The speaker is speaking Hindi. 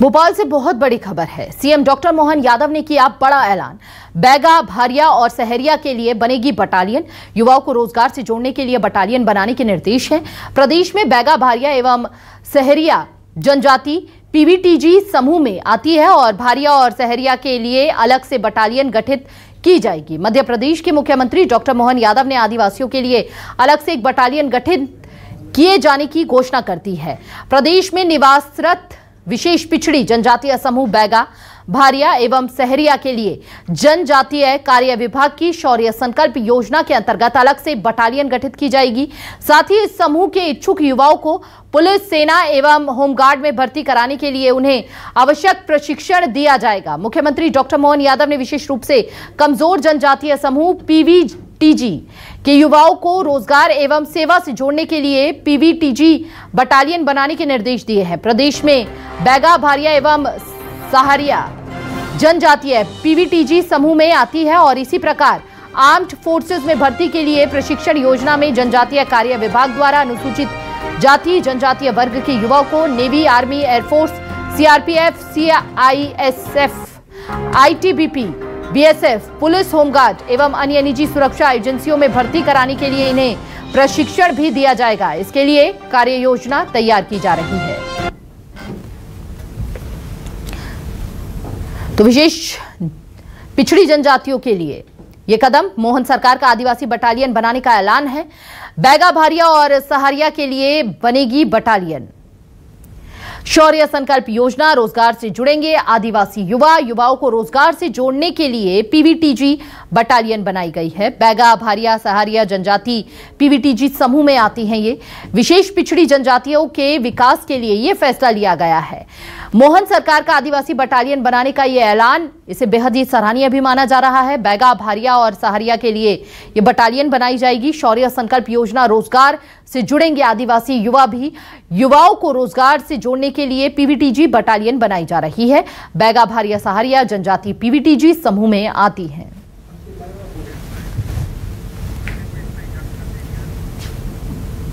भोपाल से बहुत बड़ी खबर है सीएम डॉक्टर मोहन यादव ने किया बड़ा ऐलान बैगा भारिया और सहरिया के लिए बनेगी बटालियन युवाओं को रोजगार से जोड़ने के लिए बटालियन बनाने के निर्देश हैं प्रदेश में बैगा भारिया एवं सहरिया जनजाति पीवीटीजी समूह में आती है और भारिया और सहरिया के लिए अलग से बटालियन गठित की जाएगी मध्य प्रदेश के मुख्यमंत्री डॉक्टर मोहन यादव ने आदिवासियों के लिए अलग से एक बटालियन गठित किए जाने की घोषणा कर दी है प्रदेश में निवासरत विशेष पिछड़ी जनजातीय समूह बैगा भारिया एवं सहरिया के लिए जनजातीय कार्य विभाग की शौर्य संकल्प योजना के अंतर्गत अलग से बटालियन गठित की जाएगी साथ ही इस समूह के इच्छुक युवाओं को पुलिस सेना एवं होमगार्ड में भर्ती कराने के लिए उन्हें आवश्यक प्रशिक्षण दिया जाएगा मुख्यमंत्री डॉक्टर मोहन यादव ने विशेष रूप से कमजोर जनजातीय समूह पीवी पीवीटीजी के युवाओं को रोजगार एवं सेवा से जोड़ने के लिए पीवीटीजी बटालियन बनाने के निर्देश दिए हैं प्रदेश में बैगा भारिया एवं सहारिया जनजातीय पीवीटीजी समूह में आती है और इसी प्रकार आर्म्ड फोर्सेज में भर्ती के लिए प्रशिक्षण योजना में जनजातीय कार्य विभाग द्वारा अनुसूचित जाति जनजातीय वर्ग के युवाओं को navy army air force CRPF I T B P BSF police home guard एवं अन्य निजी सुरक्षा एजेंसियों में भर्ती कराने के लिए इन्हें प्रशिक्षण भी दिया जाएगा इसके लिए कार्य योजना तैयार की जा रही है तो विशेष पिछड़ी जनजातियों के लिए यह कदम मोहन सरकार का आदिवासी बटालियन बनाने का ऐलान है बैगा भारिया और सहारिया के लिए बनेगी बटालियन शौर्य संकल्प योजना रोजगार से जुड़ेंगे आदिवासी युवा युवाओं को रोजगार से जोड़ने के लिए पीवीटीजी बटालियन बनाई गई है बैगा भारिया सहारिया जनजाति पीवीटीजी समूह में आती हैं ये विशेष पिछड़ी जनजातियों के विकास के लिए ये फैसला लिया गया है मोहन सरकार का आदिवासी बटालियन बनाने का ये ऐलान इसे बेहद ही सराहनीय भी माना जा रहा है बैगा भारिया और सहारिया के लिए ये बटालियन बनाई जाएगी शौर्य संकल्प योजना रोजगार से जुड़ेंगे आदिवासी युवा भी युवाओं को रोजगार से जोड़ने के लिए पीवीटीजी बटालियन बनाई जा रही है बैगा भारिया सहारिया जनजाति पीवीटीजी समूह में आती हैं